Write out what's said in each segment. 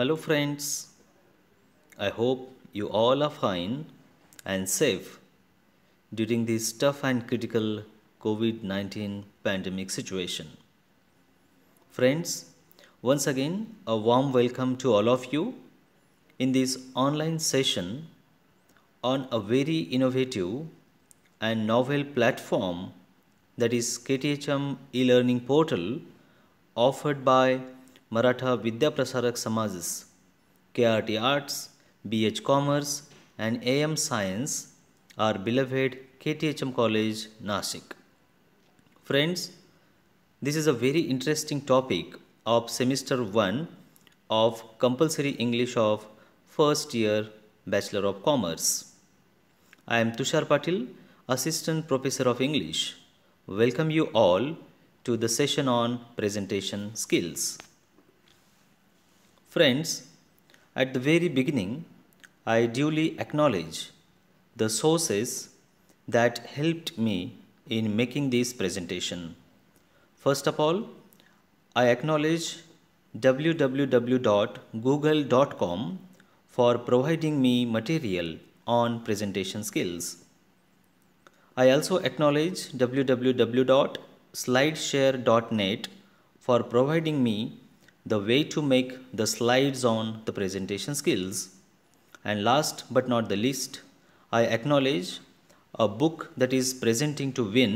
Hello friends, I hope you all are fine and safe during this tough and critical COVID-19 pandemic situation. Friends, once again a warm welcome to all of you in this online session on a very innovative and novel platform that is KTHM e-learning portal offered by Maratha Vidya Prasarak Samajas, KRT Arts, BH Commerce and AM Science, our beloved KTHM College, Nashik. Friends, this is a very interesting topic of semester 1 of compulsory English of first year Bachelor of Commerce. I am Tushar Patil, Assistant Professor of English. Welcome you all to the session on presentation skills. Friends, at the very beginning, I duly acknowledge the sources that helped me in making this presentation. First of all, I acknowledge www.google.com for providing me material on presentation skills. I also acknowledge www.slideshare.net for providing me the way to make the slides on the presentation skills. And last but not the least, I acknowledge a book that is presenting to win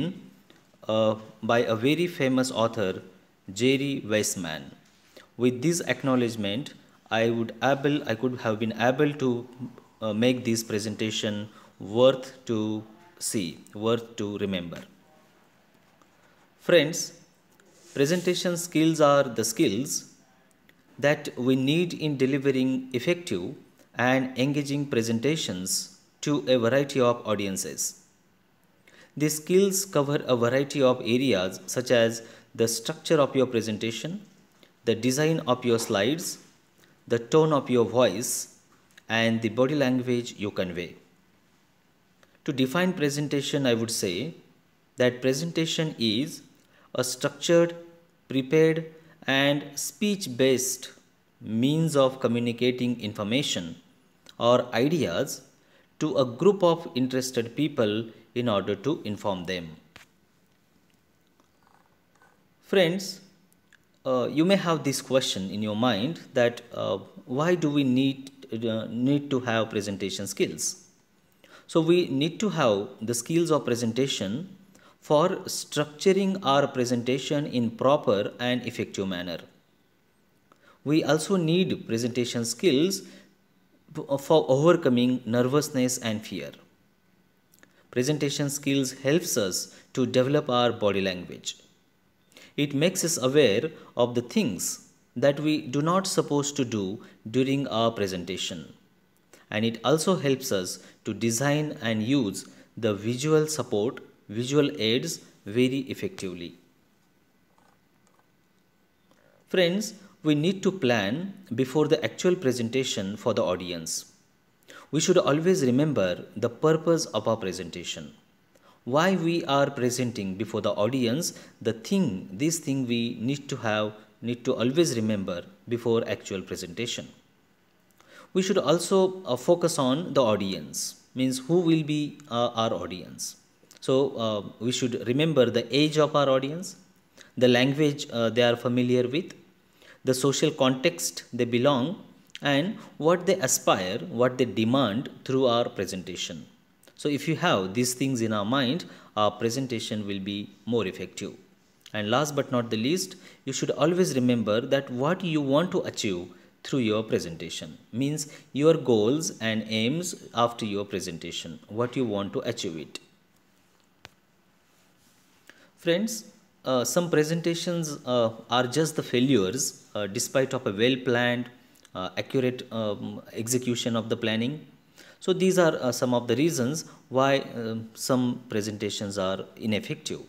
uh, by a very famous author, Jerry Weissman. With this acknowledgement, I would able, I could have been able to uh, make this presentation worth to see, worth to remember. Friends, presentation skills are the skills that we need in delivering effective and engaging presentations to a variety of audiences. The skills cover a variety of areas such as the structure of your presentation, the design of your slides, the tone of your voice, and the body language you convey. To define presentation, I would say that presentation is a structured, prepared, and speech-based means of communicating information or ideas to a group of interested people in order to inform them. Friends, uh, you may have this question in your mind that uh, why do we need, uh, need to have presentation skills? So we need to have the skills of presentation for structuring our presentation in proper and effective manner. We also need presentation skills for overcoming nervousness and fear. Presentation skills helps us to develop our body language. It makes us aware of the things that we do not supposed to do during our presentation. And it also helps us to design and use the visual support visual aids very effectively. Friends, we need to plan before the actual presentation for the audience. We should always remember the purpose of our presentation. Why we are presenting before the audience, the thing, this thing we need to have, need to always remember before actual presentation. We should also uh, focus on the audience, means who will be uh, our audience. So uh, we should remember the age of our audience, the language uh, they are familiar with, the social context they belong, and what they aspire, what they demand through our presentation. So if you have these things in our mind, our presentation will be more effective. And last but not the least, you should always remember that what you want to achieve through your presentation means your goals and aims after your presentation, what you want to achieve it. Friends, uh, some presentations uh, are just the failures uh, despite of a well planned uh, accurate um, execution of the planning so these are uh, some of the reasons why um, some presentations are ineffective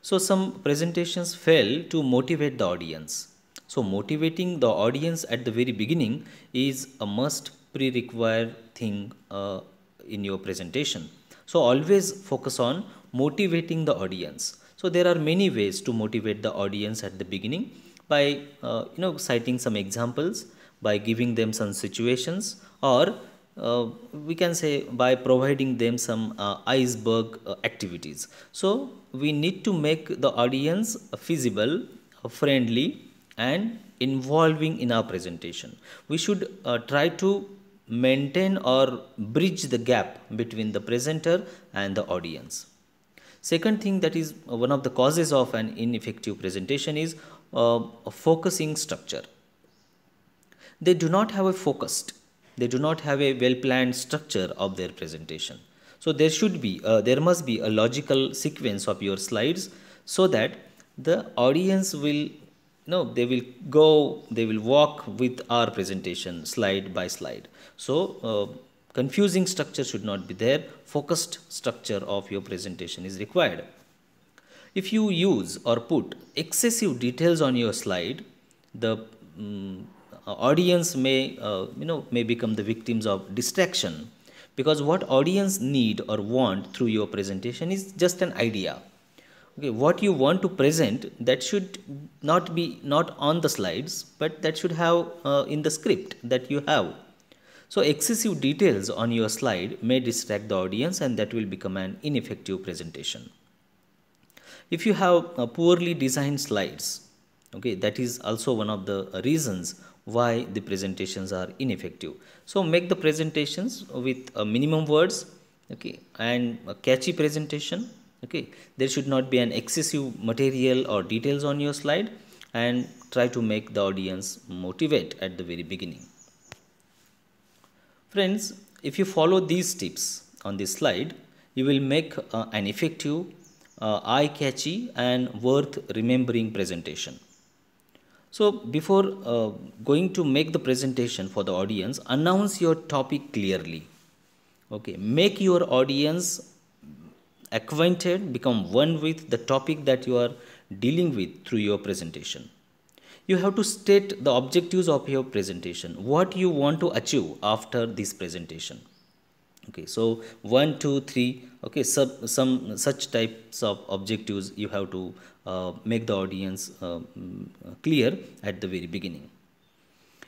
so some presentations fail to motivate the audience so motivating the audience at the very beginning is a must pre-require thing uh, in your presentation so always focus on motivating the audience so there are many ways to motivate the audience at the beginning by uh, you know citing some examples, by giving them some situations, or uh, we can say by providing them some uh, iceberg uh, activities. So we need to make the audience feasible, friendly, and involving in our presentation. We should uh, try to maintain or bridge the gap between the presenter and the audience. Second thing that is uh, one of the causes of an ineffective presentation is uh, a focusing structure. They do not have a focused, they do not have a well-planned structure of their presentation. So there should be, uh, there must be a logical sequence of your slides so that the audience will no they will go they will walk with our presentation slide by slide so uh, Confusing structure should not be there. Focused structure of your presentation is required. If you use or put excessive details on your slide, the um, audience may, uh, you know, may become the victims of distraction because what audience need or want through your presentation is just an idea okay what you want to present that should not be not on the slides but that should have uh, in the script that you have so excessive details on your slide may distract the audience and that will become an ineffective presentation. If you have uh, poorly designed slides, okay, that is also one of the reasons why the presentations are ineffective. So make the presentations with uh, minimum words okay, and a catchy presentation. Okay. There should not be an excessive material or details on your slide and try to make the audience motivate at the very beginning. Friends, if you follow these tips on this slide, you will make uh, an effective, uh, eye-catchy and worth remembering presentation. So before uh, going to make the presentation for the audience, announce your topic clearly. Okay, make your audience acquainted, become one with the topic that you are dealing with through your presentation you have to state the objectives of your presentation, what you want to achieve after this presentation. Okay, so one, two, three, okay, sub, some such types of objectives you have to uh, make the audience uh, clear at the very beginning.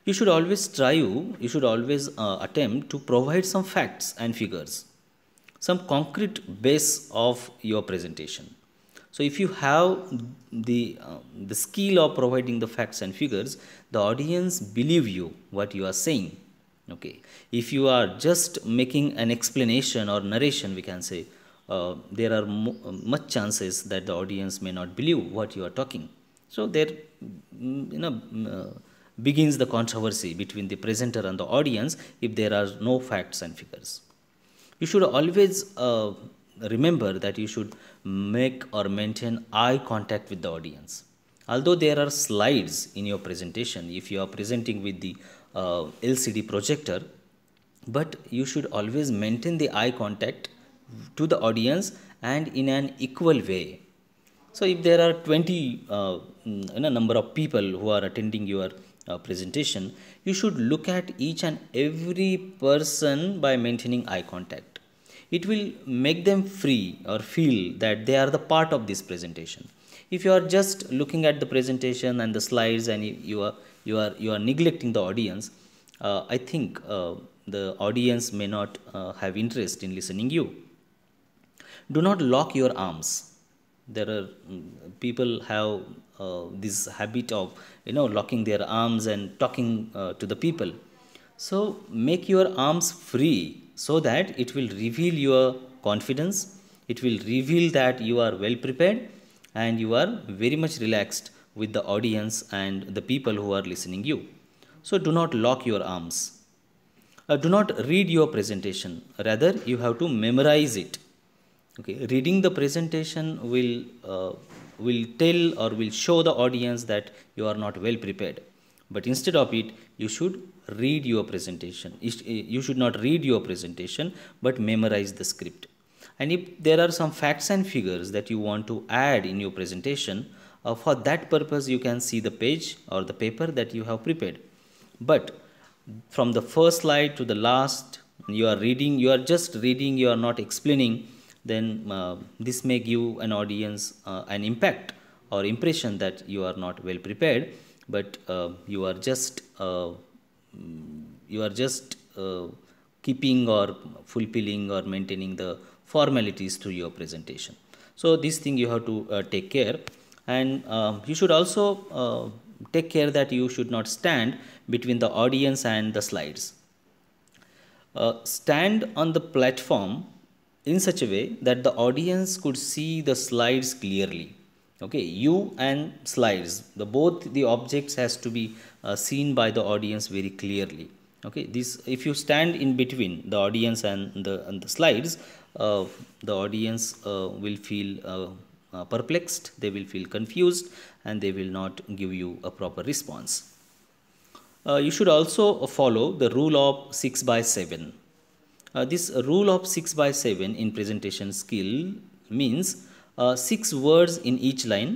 You should always try. you should always uh, attempt to provide some facts and figures, some concrete base of your presentation so if you have the, uh, the skill of providing the facts and figures, the audience believe you what you are saying. Okay. If you are just making an explanation or narration, we can say, uh, there are uh, much chances that the audience may not believe what you are talking. So there, you know, mm, uh, begins the controversy between the presenter and the audience if there are no facts and figures. You should always uh, remember that you should make or maintain eye contact with the audience although there are slides in your presentation if you are presenting with the uh, lcd projector but you should always maintain the eye contact to the audience and in an equal way so if there are 20 uh, mm, you number of people who are attending your uh, presentation you should look at each and every person by maintaining eye contact it will make them free or feel that they are the part of this presentation if you are just looking at the presentation and the slides and you are you are you are neglecting the audience uh, i think uh, the audience may not uh, have interest in listening you do not lock your arms there are mm, people have uh, this habit of you know locking their arms and talking uh, to the people so make your arms free so that it will reveal your confidence, it will reveal that you are well prepared and you are very much relaxed with the audience and the people who are listening you. So do not lock your arms. Uh, do not read your presentation, rather you have to memorize it. Okay, reading the presentation will uh, will tell or will show the audience that you are not well prepared but instead of it you should read your presentation eh, you should not read your presentation but memorize the script and if there are some facts and figures that you want to add in your presentation uh, for that purpose you can see the page or the paper that you have prepared but from the first slide to the last you are reading you are just reading you are not explaining then uh, this may give an audience uh, an impact or impression that you are not well prepared but uh, you are just uh, mm, you are just uh, keeping or fulfilling or maintaining the formalities through your presentation. So this thing you have to uh, take care and uh, you should also uh, take care that you should not stand between the audience and the slides. stand on the platform in such a way that the audience could see the slides clearly okay you and slides the both the objects has to be uh, seen by the audience very clearly okay this if you stand in between the audience and the and the slides uh, the audience uh, will feel uh, uh, perplexed they will feel confused and they will not give you a proper response uh, you should also follow the rule of 6 by 7 this rule of 6 by 7 in presentation skill means uh, six words in each line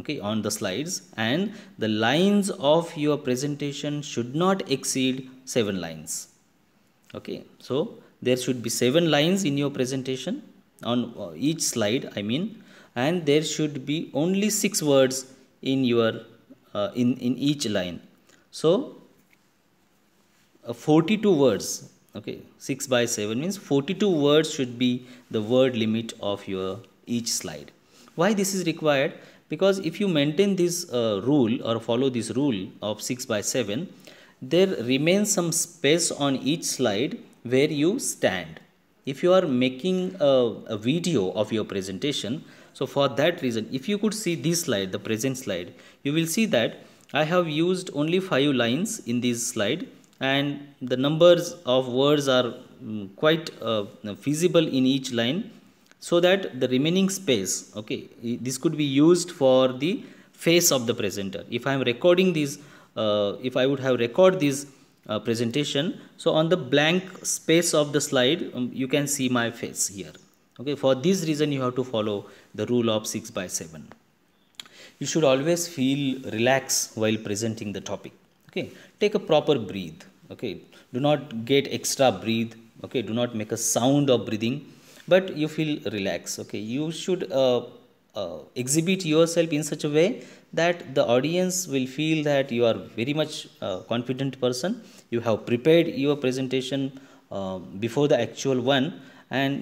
okay on the slides and the lines of your presentation should not exceed seven lines okay so there should be seven lines in your presentation on uh, each slide i mean and there should be only six words in your uh, in in each line so uh, 42 words okay 6 by 7 means 42 words should be the word limit of your each slide. Why this is required? Because if you maintain this uh, rule or follow this rule of 6 by 7, there remains some space on each slide where you stand. If you are making a, a video of your presentation, so for that reason, if you could see this slide, the present slide, you will see that I have used only 5 lines in this slide and the numbers of words are mm, quite uh, feasible in each line so that the remaining space, okay, this could be used for the face of the presenter. If I am recording these, uh, if I would have record this uh, presentation, so on the blank space of the slide, um, you can see my face here. Okay, for this reason, you have to follow the rule of 6 by 7. You should always feel relaxed while presenting the topic. Okay, take a proper breathe. Okay, do not get extra breathe. Okay, do not make a sound of breathing but you feel relaxed okay you should uh, uh, exhibit yourself in such a way that the audience will feel that you are very much uh, confident person you have prepared your presentation um, before the actual one and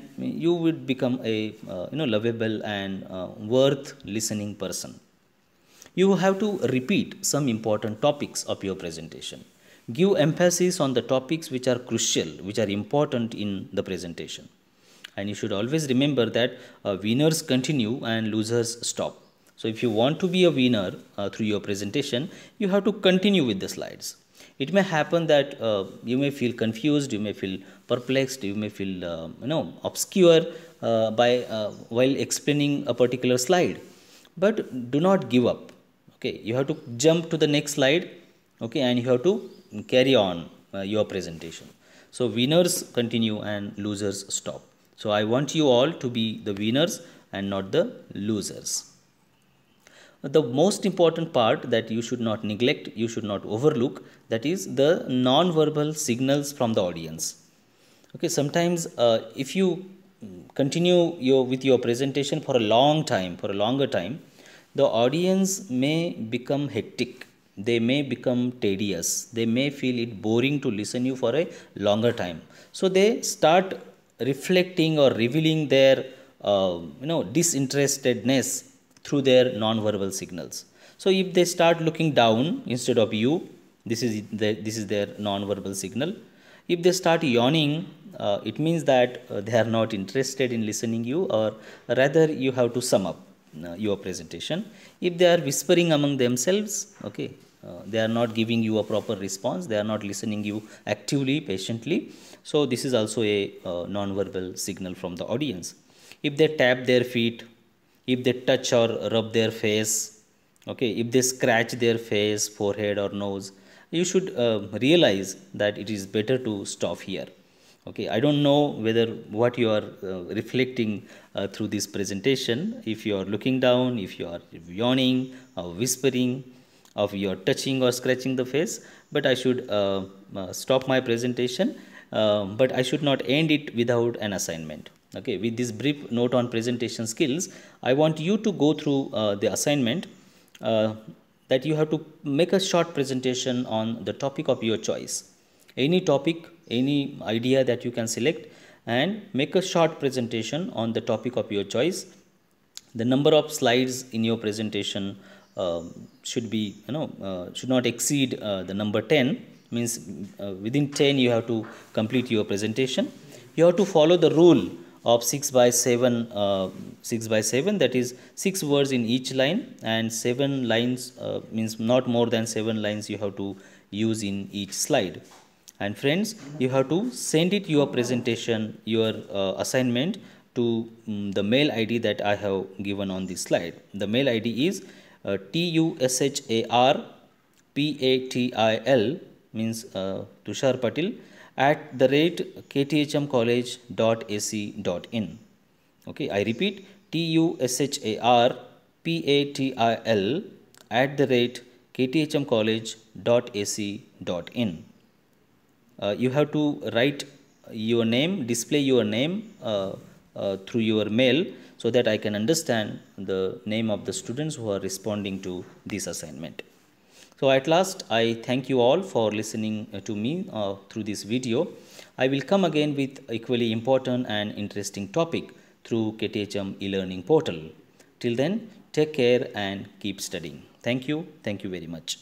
you would become a uh, you know lovable and uh, worth listening person you have to repeat some important topics of your presentation give emphasis on the topics which are crucial which are important in the presentation and you should always remember that uh, winners continue and losers stop. So if you want to be a winner uh, through your presentation, you have to continue with the slides. It may happen that uh, you may feel confused, you may feel perplexed, you may feel uh, you know obscure uh, by uh, while explaining a particular slide. But do not give up. Okay, you have to jump to the next slide. Okay, and you have to carry on uh, your presentation. So winners continue and losers stop. So I want you all to be the winners and not the losers. The most important part that you should not neglect, you should not overlook, that is the non-verbal signals from the audience. Okay, sometimes uh, if you continue your, with your presentation for a long time, for a longer time, the audience may become hectic they may become tedious they may feel it boring to listen you for a longer time so they start reflecting or revealing their uh, you know disinterestedness through their non-verbal signals. So if they start looking down instead of you, this is the, this is their non-verbal signal. If they start yawning, uh, it means that uh, they are not interested in listening you, or rather you have to sum up uh, your presentation. If they are whispering among themselves, okay, uh, they are not giving you a proper response. They are not listening you actively, patiently. So this is also a uh, non-verbal signal from the audience. If they tap their feet, if they touch or rub their face, okay, if they scratch their face, forehead or nose, you should uh, realize that it is better to stop here. Okay, I don't know whether what you are uh, reflecting uh, through this presentation, if you are looking down, if you are yawning or whispering, of your touching or scratching the face but I should uh, uh, stop my presentation uh, but I should not end it without an assignment. Okay, with this brief note on presentation skills, I want you to go through uh, the assignment uh, that you have to make a short presentation on the topic of your choice. Any topic, any idea that you can select and make a short presentation on the topic of your choice. The number of slides in your presentation um, should be you know uh, should not exceed uh, the number 10 means uh, within 10 you have to complete your presentation you have to follow the rule of 6 by 7 uh, 6 by 7 that is 6 words in each line and 7 lines uh, means not more than 7 lines you have to use in each slide and friends you have to send it your presentation your uh, assignment to um, the mail id that i have given on this slide the mail id is uh, T U S H A R P A T I L means uh, Tushar Patil at the rate kthmcollege.ac.in. Okay, I repeat T U S H A R P A T I L at the rate kthmcollege.ac.in. Uh, you have to write your name, display your name uh, uh, through your mail so that I can understand the name of the students who are responding to this assignment. So at last, I thank you all for listening uh, to me uh, through this video. I will come again with equally important and interesting topic through KTHM e-learning portal. Till then, take care and keep studying. Thank you. Thank you very much.